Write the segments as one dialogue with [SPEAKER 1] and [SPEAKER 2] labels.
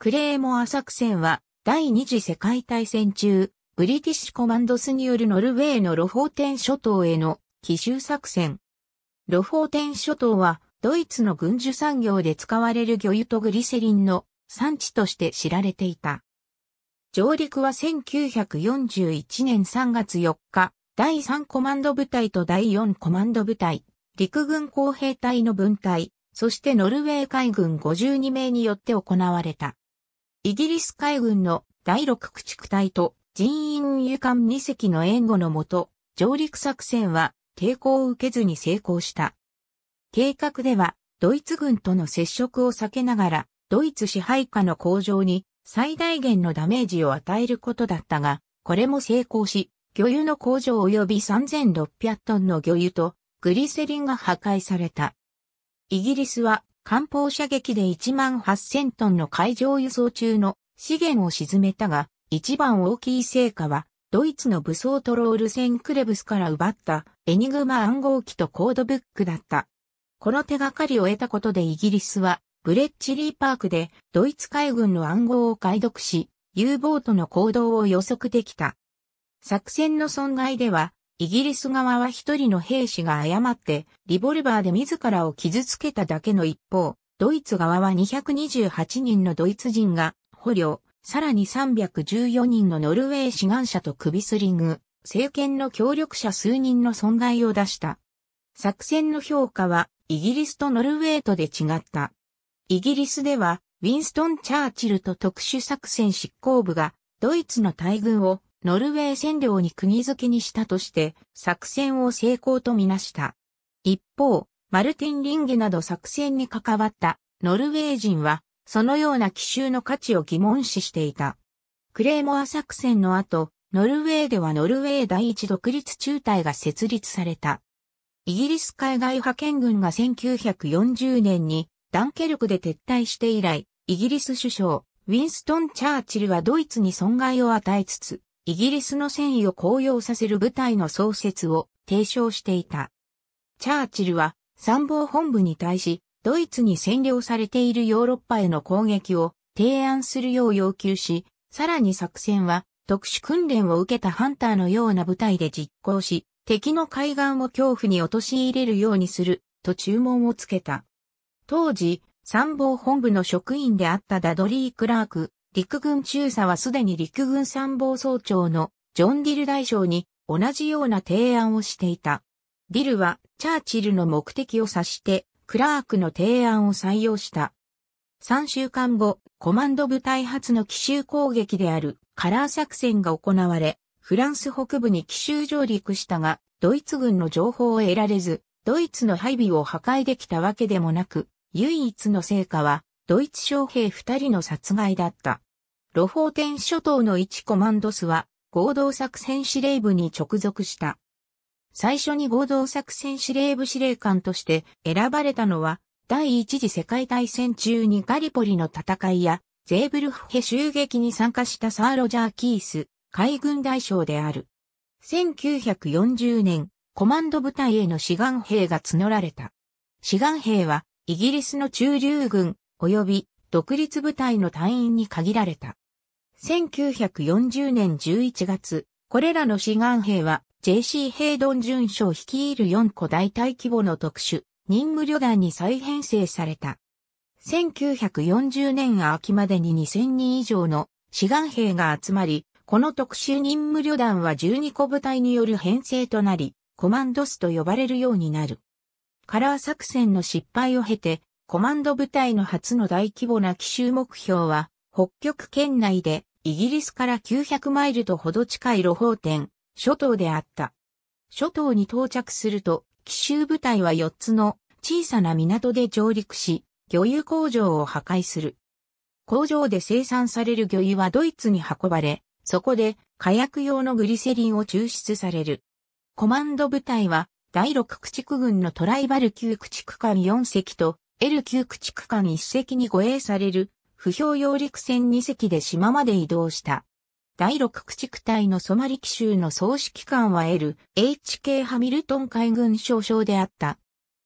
[SPEAKER 1] クレーモア作戦は、第二次世界大戦中、ブリティッシュコマンドスによるノルウェーのロフォーテン諸島への奇襲作戦。ロフォーテン諸島は、ドイツの軍需産業で使われる魚油とグリセリンの産地として知られていた。上陸は1941年3月4日、第3コマンド部隊と第4コマンド部隊、陸軍工兵隊の分隊、そしてノルウェー海軍52名によって行われた。イギリス海軍の第6駆逐隊と人員輸艦2隻の援護のもと、上陸作戦は抵抗を受けずに成功した。計画では、ドイツ軍との接触を避けながら、ドイツ支配下の工場に最大限のダメージを与えることだったが、これも成功し、魚油の工場及び3600トンの魚油とグリセリンが破壊された。イギリスは艦砲射撃で1万8000トンの海上輸送中の資源を沈めたが、一番大きい成果は、ドイツの武装トロール船クレブスから奪ったエニグマ暗号機とコードブックだった。この手がかりを得たことでイギリスは、ブレッチリーパークでドイツ海軍の暗号を解読し、U ボートの行動を予測できた。作戦の損害では、イギリス側は一人の兵士が誤ってリボルバーで自らを傷つけただけの一方、ドイツ側は228人のドイツ人が捕虜、さらに314人のノルウェー志願者と首すりグ、政権の協力者数人の損害を出した。作戦の評価はイギリスとノルウェーとで違った。イギリスではウィンストン・チャーチルと特殊作戦執行部がドイツの大軍をノルウェー占領に釘付けにしたとして作戦を成功とみなした。一方、マルティン・リンゲなど作戦に関わったノルウェー人はそのような奇襲の価値を疑問視していた。クレーモア作戦の後、ノルウェーではノルウェー第一独立中隊が設立された。イギリス海外派遣軍が1940年にダンケルクで撤退して以来、イギリス首相、ウィンストン・チャーチルはドイツに損害を与えつつ、イギリスの戦意を高揚させる部隊の創設を提唱していた。チャーチルは参謀本部に対し、ドイツに占領されているヨーロッパへの攻撃を提案するよう要求し、さらに作戦は特殊訓練を受けたハンターのような部隊で実行し、敵の海岸を恐怖に陥れるようにすると注文をつけた。当時、参謀本部の職員であったダドリー・クラーク陸軍中佐はすでに陸軍参謀総長のジョン・ディル大将に同じような提案をしていた。ディルはチャーチルの目的を指してクラークの提案を採用した。3週間後、コマンド部隊発の奇襲攻撃であるカラー作戦が行われ、フランス北部に奇襲上陸したが、ドイツ軍の情報を得られず、ドイツの配備を破壊できたわけでもなく、唯一の成果は、ドイツ将兵二人の殺害だった。ロフォーテン諸島の1コマンドスは合同作戦司令部に直属した。最初に合同作戦司令部司令官として選ばれたのは第一次世界大戦中にガリポリの戦いやゼーブルフヘ襲撃に参加したサー・ロジャー・キース海軍大将である。1940年、コマンド部隊への志願兵が募られた。志願兵はイギリスの中流軍及び独立部隊の隊員に限られた。1940年11月、これらの志願兵は JC ヘイドン巡将率いる4個大隊規模の特殊、任務旅団に再編成された。1940年秋までに2000人以上の志願兵が集まり、この特殊任務旅団は12個部隊による編成となり、コマンドスと呼ばれるようになる。カラー作戦の失敗を経て、コマンド部隊の初の大規模な奇襲目標は、北極圏内でイギリスから900マイルとほど近い路方点、諸島であった。諸島に到着すると、奇襲部隊は4つの小さな港で上陸し、魚油工場を破壊する。工場で生産される魚油はドイツに運ばれ、そこで火薬用のグリセリンを抽出される。コマンド部隊は第6駆逐軍のトライバル級駆逐艦4隻と l 級駆逐艦1隻に護衛される不評揚陸船2隻で島まで移動した。第6駆逐隊のソマリ奇州の総指揮官は LHK ハミルトン海軍少将であった。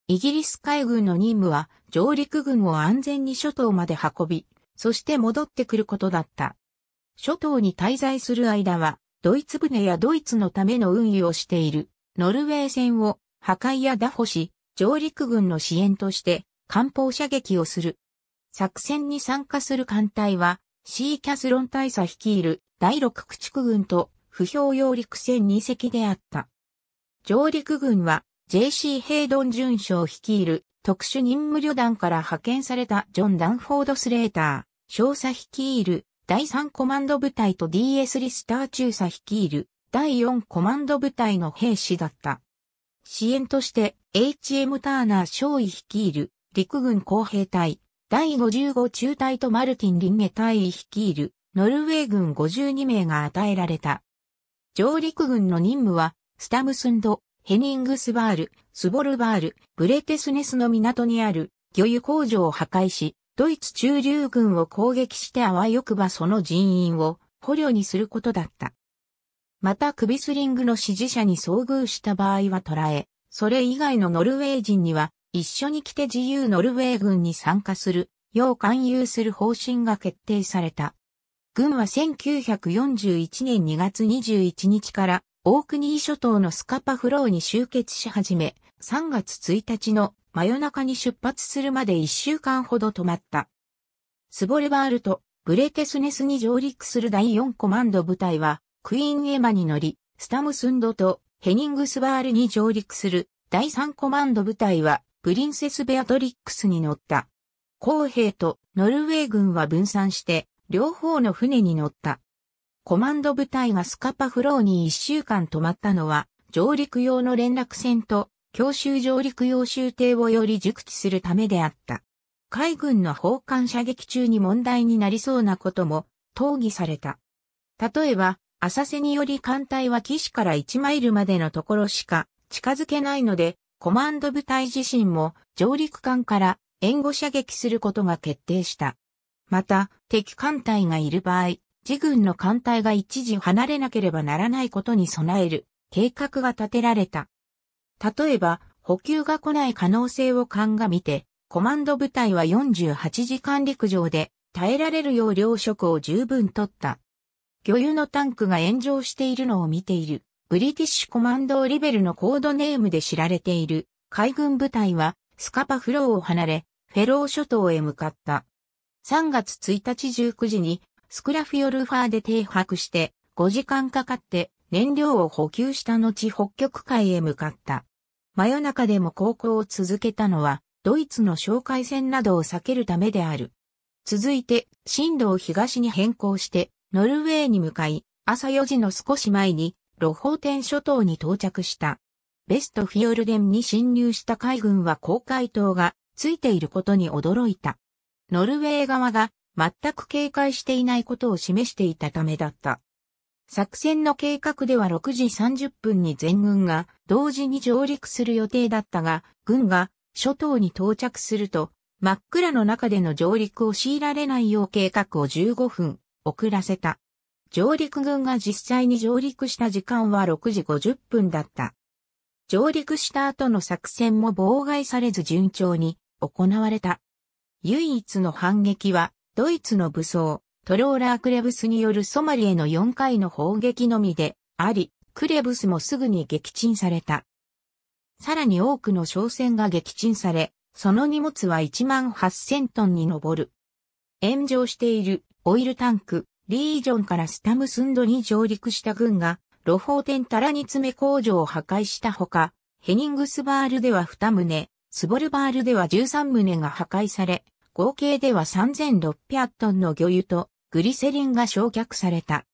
[SPEAKER 1] イギリス海軍の任務は上陸軍を安全に諸島まで運び、そして戻ってくることだった。諸島に滞在する間は、ドイツ船やドイツのための運輸をしているノルウェー船を破壊や打破し、上陸軍の支援として艦砲射撃をする。作戦に参加する艦隊は、シーキャスロン大佐率いる第6駆逐軍と不評揚陸戦2隻であった。上陸軍は JC ヘイドン巡将率いる特殊任務旅団から派遣されたジョン・ダンフォード・スレーター、少佐率いる第3コマンド部隊と DS リスター中佐率いる第4コマンド部隊の兵士だった。支援として HM ターナー少尉率いる陸軍工兵隊、第55中隊とマルティン・リンゲ隊尉率いるノルウェー軍52名が与えられた。上陸軍の任務は、スタムスンド、ヘニングスバール、スボルバール、ブレテスネスの港にある魚油工場を破壊し、ドイツ中流軍を攻撃してあわよくばその人員を捕虜にすることだった。またクビスリングの支持者に遭遇した場合は捕らえ、それ以外のノルウェー人には一緒に来て自由ノルウェー軍に参加する、よう勧誘する方針が決定された。軍は1941年2月21日からオークニー諸島のスカパフローに集結し始め、3月1日の真夜中に出発するまで1週間ほど止まった。スボルバールとブレテスネスに上陸する第4コマンド部隊は、クイーンエマに乗り、スタムスンドとヘニングスバールに上陸する第3コマンド部隊は、プリンセス・ベアトリックスに乗った。公兵とノルウェー軍は分散して、両方の船に乗った。コマンド部隊がスカパフローに一週間泊まったのは、上陸用の連絡船と、強襲上陸用終艇をより熟知するためであった。海軍の砲艦射撃中に問題になりそうなことも、討議された。例えば、浅瀬により艦隊は岸から1マイルまでのところしか近づけないので、コマンド部隊自身も上陸艦から援護射撃することが決定した。また、敵艦隊がいる場合、自軍の艦隊が一時離れなければならないことに備える計画が立てられた。例えば、補給が来ない可能性を鑑みて、コマンド部隊は48時間陸上で耐えられるよう糧食を十分取った。魚油のタンクが炎上しているのを見ている。ブリティッシュコマンドーリベルのコードネームで知られている海軍部隊はスカパフローを離れ、フェロー諸島へ向かった。3月1日19時にスクラフィオルファーで停泊して5時間かかって燃料を補給した後北極海へ向かった。真夜中でも航行を続けたのはドイツの哨戒戦などを避けるためである。続いて進路を東に変更してノルウェーに向かい朝4時の少し前にロホーテン諸島に到着した。ベストフィヨルデンに侵入した海軍は公海島がついていることに驚いた。ノルウェー側が全く警戒していないことを示していたためだった。作戦の計画では6時30分に全軍が同時に上陸する予定だったが、軍が諸島に到着すると真っ暗の中での上陸を強いられないよう計画を15分遅らせた。上陸軍が実際に上陸した時間は6時50分だった。上陸した後の作戦も妨害されず順調に行われた。唯一の反撃は、ドイツの武装、トローラークレブスによるソマリへの4回の砲撃のみであり、クレブスもすぐに撃沈された。さらに多くの商船が撃沈され、その荷物は1万8000トンに上る。炎上しているオイルタンク、リージョンからスタムスンドに上陸した軍が、ロフォーテンタラニツメ工場を破壊したほか、ヘニングスバールでは2棟、スボルバールでは13棟が破壊され、合計では3600トンの魚油とグリセリンが焼却された。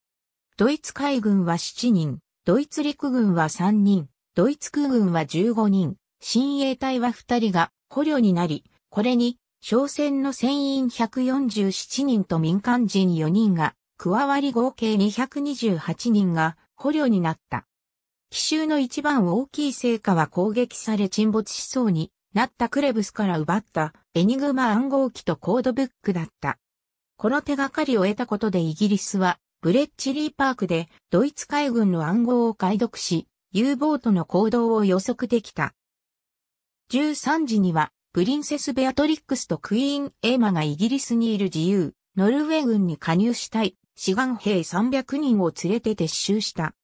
[SPEAKER 1] ドイツ海軍は7人、ドイツ陸軍は3人、ドイツ空軍は15人、親衛隊は2人が捕虜になり、これに、商船の船員147人と民間人4人が加わり合計228人が捕虜になった。奇襲の一番大きい成果は攻撃され沈没しそうになったクレブスから奪ったエニグマ暗号機とコードブックだった。この手がかりを得たことでイギリスはブレッチリーパークでドイツ海軍の暗号を解読し U ボートの行動を予測できた。13時にはプリンセス・ベアトリックスとクイーン・エーマがイギリスにいる自由、ノルウェー軍に加入したい志願兵300人を連れて撤収した。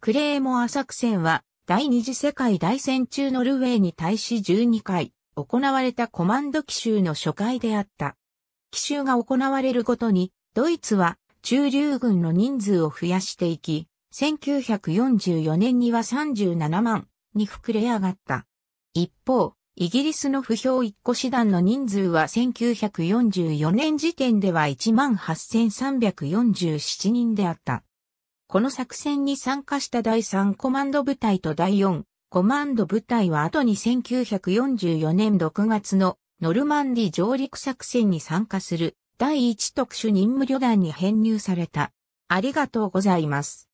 [SPEAKER 1] クレーモア作戦は第二次世界大戦中ノルウェーに対し12回行われたコマンド奇襲の初回であった。奇襲が行われるごとにドイツは駐留軍の人数を増やしていき、1944年には37万に膨れ上がった。一方、イギリスの不評一個師団の人数は1944年時点では18,347人であった。この作戦に参加した第3コマンド部隊と第4コマンド部隊は後に1944年6月のノルマンディ上陸作戦に参加する第1特殊任務旅団に編入された。ありがとうございます。